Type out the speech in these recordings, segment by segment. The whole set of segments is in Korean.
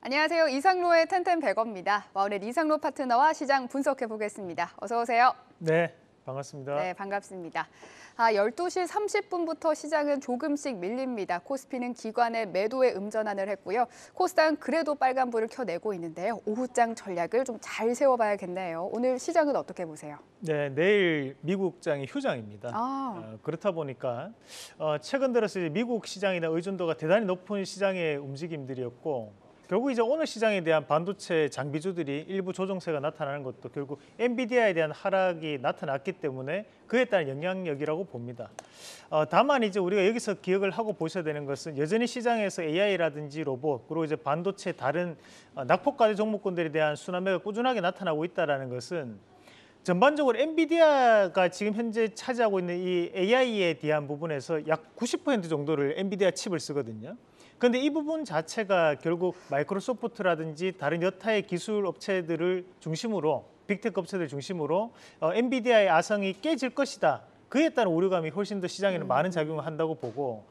안녕하세요. 이상로의 텐텐백어입니다. 마을 이상로 파트너와 시장 분석해 보겠습니다. 어서 오세요. 네, 반갑습니다. 네, 반갑습니다. 아, 12시 30분부터 시장은 조금씩 밀립니다. 코스피는 기관의 매도에 음전환을 했고요. 코스닥은 그래도 빨간불을 켜내고 있는데요. 오후장 전략을 좀 잘 세워봐야겠네요. 오늘 시장은 어떻게 보세요? 네, 내일 미국장이 휴장입니다. 아. 어, 그렇다 보니까 어, 최근 들어서 미국 시장이나 의존도가 대단히 높은 시장의 움직임들이었고 결국 이제 오늘 시장에 대한 반도체 장비주들이 일부 조정세가 나타나는 것도 결국 엔비디아에 대한 하락이 나타났기 때문에 그에 따른 영향력이라고 봅니다. 어, 다만 이제 우리가 여기서 기억을 하고 보셔야 되는 것은 여전히 시장에서 AI라든지 로봇 그리고 이제 반도체 다른 어, 낙폭과대 종목군들에 대한 순환매가 꾸준하게 나타나고 있다라는 것은 전반적으로 엔비디아가 지금 현재 차지하고 있는 이 AI에 대한 부분에서 약 90% 정도를 엔비디아 칩을 쓰거든요. 근데 이 부분 자체가 결국 마이크로소프트라든지 다른 여타의 기술 업체들을 중심으로 빅테크 업체들 중심으로 어, 엔비디아의 아성이 깨질 것이다. 그에 따른 오류감이 훨씬 더 시장에는 음. 많은 작용을 한다고 보고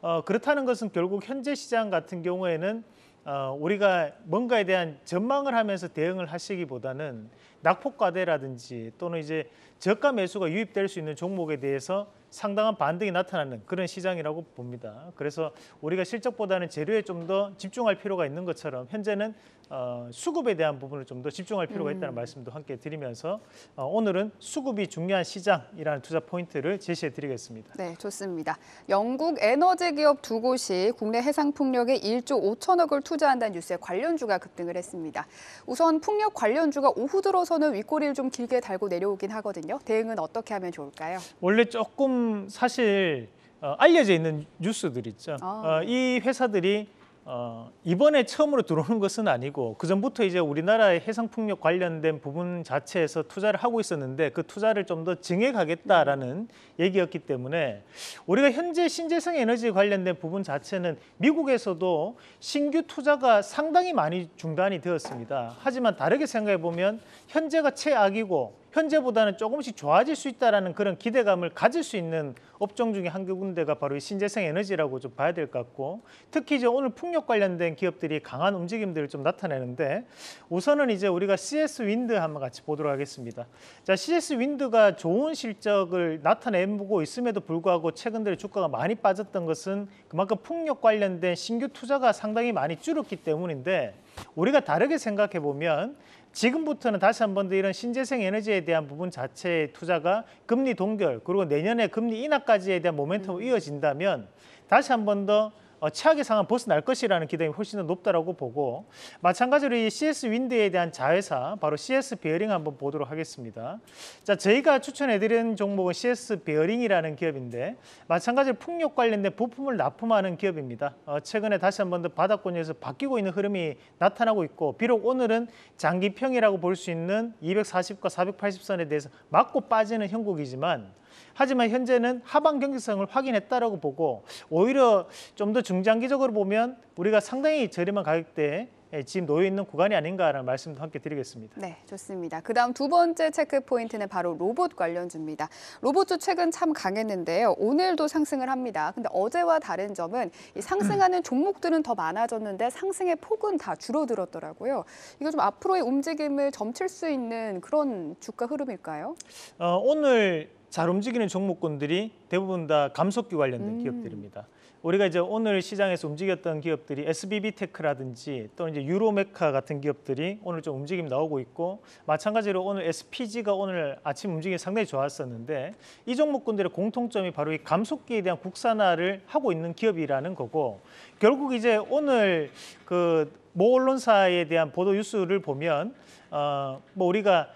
어, 그렇다는 것은 결국 현재 시장 같은 경우에는 어, 우리가 뭔가에 대한 전망을 하면서 대응을 하시기보다는 낙폭과대라든지 또는 이제 저가 매수가 유입될 수 있는 종목에 대해서 상당한 반등이 나타나는 그런 시장이라고 봅니다. 그래서 우리가 실적보다는 재료에 좀 더 집중할 필요가 있는 것처럼 현재는 어, 수급에 대한 부분을 좀 더 집중할 필요가 음. 있다는 음. 말씀도 함께 드리면서 어, 오늘은 수급이 중요한 시장이라는 투자 포인트를 제시해 드리겠습니다. 네, 좋습니다. 영국 에너지 기업 두 곳이 국내 해상 풍력에 1조 5천억을 투자한다는 뉴스에 관련주가 급등을 했습니다. 우선 풍력 관련주가 오후 들어서는 윗꼬리를 좀 길게 달고 내려오긴 하거든요. 대응은 어떻게 하면 좋을까요? 원래 조금 사실 어, 알려져 있는 뉴스들 있죠. 아. 어, 이 회사들이 어, 이번에 처음으로 들어오는 것은 아니고 그 전부터 이제 우리나라의 해상 풍력 관련된 부분 자체에서 투자를 하고 있었는데 그 투자를 좀 더 증액하겠다라는 얘기였기 때문에 우리가 현재 신재생 에너지 관련된 부분 자체는 미국에서도 신규 투자가 상당히 많이 중단이 되었습니다. 하지만 다르게 생각해 보면 현재가 최악이고 현재보다는 조금씩 좋아질 수 있다라는 그런 기대감을 가질 수 있는 업종 중에 한 군데가 바로 이 신재생 에너지라고 좀 봐야 될 것 같고 특히 이제 오늘 풍력 관련된 기업들이 강한 움직임들을 좀 나타내는데 우선은 이제 우리가 CS 윈드 한번 같이 보도록 하겠습니다. 자, CS 윈드가 좋은 실적을 나타내고 있음에도 불구하고 최근 들에 주가가 많이 빠졌던 것은 그만큼 풍력 관련된 신규 투자가 상당히 많이 줄었기 때문인데 우리가 다르게 생각해 보면 지금부터는 다시 한 번 더 이런 신재생 에너지에 대한 부분 자체의 투자가 금리 동결 그리고 내년에 금리 인하까지에 대한 모멘텀이 음. 이어진다면 다시 한번더 어, 최악의 상황 벗어날 것이라는 기대가 훨씬 더높다고 보고 마찬가지로 이 CS 윈드에 대한 자회사 바로 CS 베어링 한번 보도록 하겠습니다. 자, 저희가 추천해드리는 종목은 CS 베어링이라는 기업인데 마찬가지로 풍력 관련된 부품을 납품하는 기업입니다. 어, 최근에 다시 한 번 더 바닥권에서 바뀌고 있는 흐름이 나타나고 있고 비록 오늘은 장기평이라고 볼 수 있는 240과 480선에 대해서 맞고 빠지는 형국이지만 하지만 현재는 하방 경직성을 확인했다라고 보고 오히려 좀 더 중장기적으로 보면 우리가 상당히 저렴한 가격대에 지금 놓여 있는 구간이 아닌가라는 말씀도 함께 드리겠습니다. 네, 좋습니다. 그다음 두 번째 체크 포인트는 바로 로봇 관련주입니다. 로봇주 최근 참 강했는데요. 오늘도 상승을 합니다. 근데 어제와 다른 점은 상승하는 종목들은 더 많아졌는데 상승의 폭은 다 줄어들었더라고요. 이거 좀 앞으로의 움직임을 점칠 수 있는 그런 주가 흐름일까요? 어, 오늘 잘 움직이는 종목군들이 대부분 다 감속기 관련된 음. 기업들입니다. 우리가 이제 오늘 시장에서 움직였던 기업들이 SBB 테크라든지 또는 이제 유로메카 같은 기업들이 오늘 좀 움직임 나오고 있고 마찬가지로 오늘 SPG가 오늘 아침 움직임이 상당히 좋았었는데 이 종목군들의 공통점이 바로 이 감속기에 대한 국산화를 하고 있는 기업이라는 거고 결국 이제 오늘 그 모 언론사에 대한 보도 뉴스를 보면 어 뭐 우리가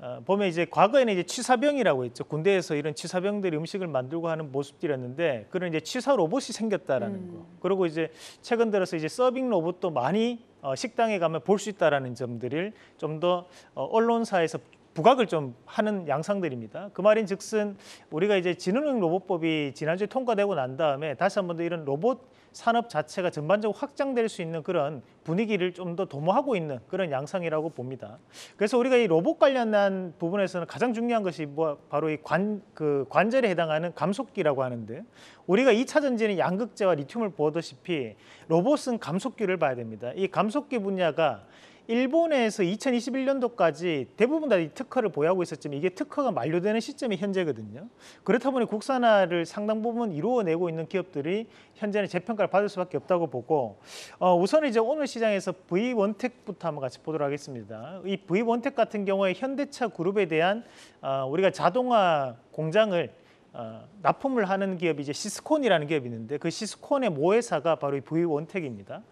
어, 보면 이제 과거에는 이제 치사병이라고 했죠. 군대에서 이런 치사병들이 음식을 만들고 하는 모습들이었는데 그런 이제 치사 로봇이 생겼다라는 음. 거. 그리고 이제 최근 들어서 이제 서빙 로봇도 많이 어, 식당에 가면 볼 수 있다라는 점들을 좀더 어, 언론사에서 부각을 좀 하는 양상들입니다. 그 말인 즉슨 우리가 이제 지능형 로봇법이 지난주에 통과되고 난 다음에 다시 한 번 더 이런 로봇 산업 자체가 전반적으로 확장될 수 있는 그런 분위기를 좀 더 도모하고 있는 그런 양상이라고 봅니다. 그래서 우리가 이 로봇 관련한 부분에서는 가장 중요한 것이 뭐 바로 이 관 그 관절에 해당하는 감속기라고 하는데 우리가 이 차 전지는 양극재와 리튬을 보듯이피 로봇은 감속기를 봐야 됩니다. 이 감속기 분야가 일본에서 2021년도까지 대부분 다 이 특허를 보유하고 있었지만 이게 특허가 만료되는 시점이 현재거든요. 그렇다 보니 국산화를 상당 부분 이루어내고 있는 기업들이 현재는 재평가를 받을 수밖에 없다고 보고 어, 우선 이제 오늘 시장에서 V1택부터 한번 같이 보도록 하겠습니다. 이 V1택 같은 경우에 현대차 그룹에 대한 어, 우리가 자동화 공장을 어, 납품을 하는 기업이 이제 시스콘이라는 기업이 있는데 그 시스콘의 모회사가 바로 이 V 원텍입니다.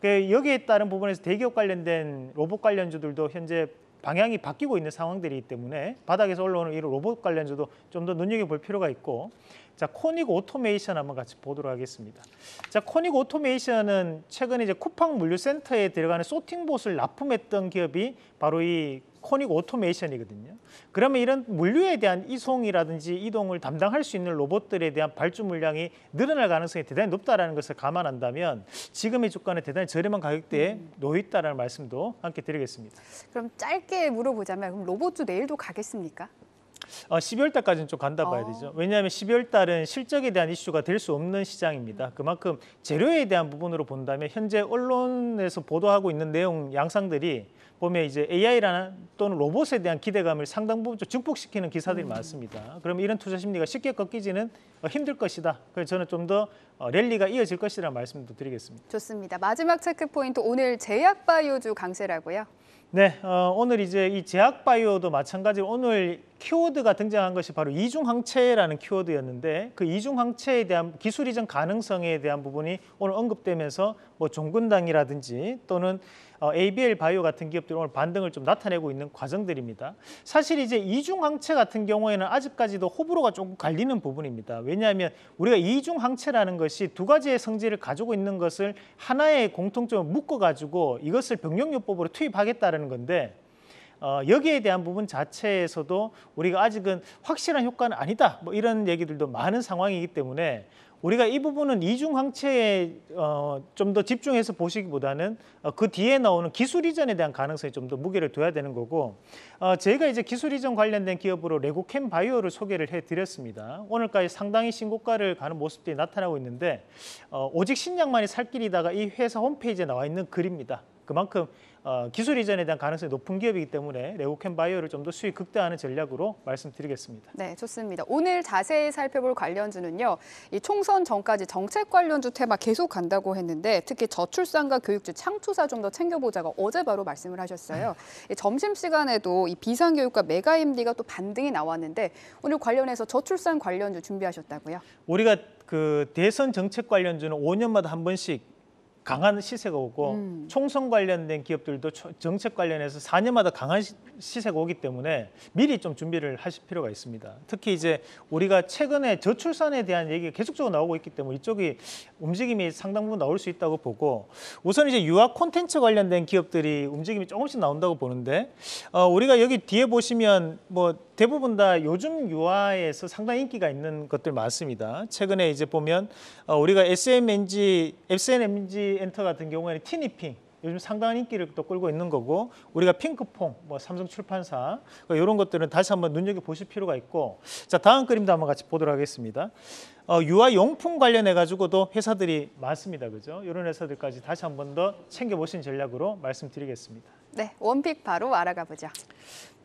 그 여기에 따른 부분에서 대기업 관련된 로봇 관련주들도 현재 방향이 바뀌고 있는 상황들이기 때문에 바닥에서 올라오는 이런 로봇 관련주도 좀 더 눈여겨볼 필요가 있고 자 코닉 오토메이션 한번 같이 보도록 하겠습니다. 자 코닉 오토메이션은 최근에 이제 쿠팡 물류센터에 들어가는 소팅봇을 납품했던 기업이 바로 이 코닉 오토메이션이거든요. 그러면 이런 물류에 대한 이송이라든지 이동을 담당할 수 있는 로봇들에 대한 발주 물량이 늘어날 가능성이 대단히 높다라는 것을 감안한다면 지금의 주가는 대단히 저렴한 가격대에 음. 놓여 있다라는 말씀도 함께 드리겠습니다. 그럼 짧게 물어보자면 그럼 로봇주 내일도 가겠습니까? 어, 12월 달까지는 좀 간다 봐야 어. 되죠. 왜냐하면 12월 달은 실적에 대한 이슈가 될 수 없는 시장입니다. 그만큼 재료에 대한 부분으로 본다면 현재 언론에서 보도하고 있는 내용 양상들이 보면 이제 AI라는 또는 로봇에 대한 기대감을 상당 부분 좀 증폭시키는 기사들이 음. 많습니다. 그럼 이런 투자 심리가 쉽게 꺾이지는 어, 힘들 것이다. 그래서 저는 좀더 어, 랠리가 이어질 것이라는 말씀도 드리겠습니다. 좋습니다. 마지막 체크 포인트 오늘 제약바이오주 강세라고요. 네, 어, 오늘 이제 이 제약 바이오도 마찬가지로 오늘 키워드가 등장한 것이 바로 이중 항체라는 키워드였는데 그 이중 항체에 대한 기술 이전 가능성에 대한 부분이 오늘 언급되면서 뭐 종근당이라든지 또는 어, ABL 바이오 같은 기업들이 오늘 반등을 좀 나타내고 있는 과정들입니다. 사실 이제 이중항체 같은 경우에는 아직까지도 호불호가 조금 갈리는 부분입니다. 왜냐하면 우리가 이중항체라는 것이 두 가지의 성질을 가지고 있는 것을 하나의 공통점을 묶어가지고 이것을 병력요법으로 투입하겠다는 건데 어, 여기에 대한 부분 자체에서도 우리가 아직은 확실한 효과는 아니다 뭐 이런 얘기들도 많은 상황이기 때문에 우리가 이 부분은 이중항체에 어, 좀더 집중해서 보시기보다는 어, 그 뒤에 나오는 기술 이전에 대한 가능성이 좀 더 무게를 둬야 되는 거고 어, 제가 이제 기술 이전 관련된 기업으로 레고캠 바이오를 소개를 해드렸습니다. 오늘까지 상당히 신고가를 가는 모습들이 나타나고 있는데 어, 오직 신약만이 살 길이다가 이 회사 홈페이지에 나와 있는 글입니다. 그만큼 어, 기술 이전에 대한 가능성이 높은 기업이기 때문에 레오캠 바이오를 좀 더 수익 극대화하는 전략으로 말씀드리겠습니다. 네, 좋습니다. 오늘 자세히 살펴볼 관련주는요. 이 총선 전까지 정책 관련주 테마 계속 간다고 했는데 특히 저출산과 교육주 창투사 좀 더 챙겨보자가 어제 바로 말씀을 하셨어요. 네. 점심시간에도 이 비상교육과 메가MD가 또 반등이 나왔는데 오늘 관련해서 저출산 관련주 준비하셨다고요? 우리가 그 대선 정책 관련주는 5년마다 한 번씩 강한 시세가 오고 음. 총선 관련된 기업들도 정책 관련해서 4년마다 강한 시세가 오기 때문에 미리 좀 준비를 하실 필요가 있습니다. 특히 이제 우리가 최근에 저출산에 대한 얘기가 계속적으로 나오고 있기 때문에 이쪽이 움직임이 상당 부분 나올 수 있다고 보고 우선 이제 유아 콘텐츠 관련된 기업들이 움직임이 조금씩 나온다고 보는데 어, 우리가 여기 뒤에 보시면 뭐 대부분 다 요즘 유아에서 상당히 인기가 있는 것들 많습니다. 최근에 이제 보면 어, 우리가 SMNG, SNMG 엔터 같은 경우에는 티니핑 요즘 상당한 인기를 또 끌고 있는 거고 우리가 핑크퐁, 뭐 삼성 출판사 그러니까 뭐 이런 것들은 다시 한번 눈여겨보실 필요가 있고 자 다음 그림도 한번 같이 보도록 하겠습니다. 어, 유아용품 관련해 가지고도 회사들이 많습니다. 그죠? 이런 회사들까지 다시 한번 더 챙겨보신 전략으로 말씀드리겠습니다. 네, 원픽 바로 알아가 보죠.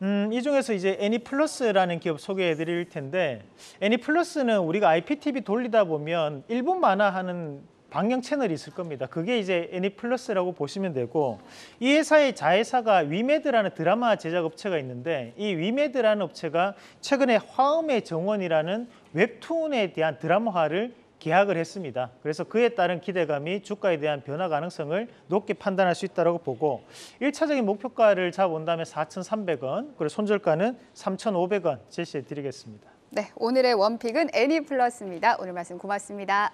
음, 이 중에서 이제 애니플러스라는 기업 소개해 드릴 텐데 애니플러스는 우리가 IPTV 돌리다 보면 일본 만화하는 방영 채널이 있을 겁니다. 그게 이제 애니플러스라고 e 보시면 되고 이 회사의 자회사가 위메드라는 드라마 제작 업체가 있는데 이 위메드라는 업체가 최근에 화음의 정원이라는 웹툰에 대한 드라마화를 계약을 했습니다. 그래서 그에 따른 기대감이 주가에 대한 변화 가능성을 높게 판단할 수 있다고 보고 1차적인 목표가를 잡아본다면 4,300원, 그리고 손절가는 3,500원 제시해 드리겠습니다. 네, 오늘의 원픽은 애니플러스입니다. E 오늘 말씀 고맙습니다.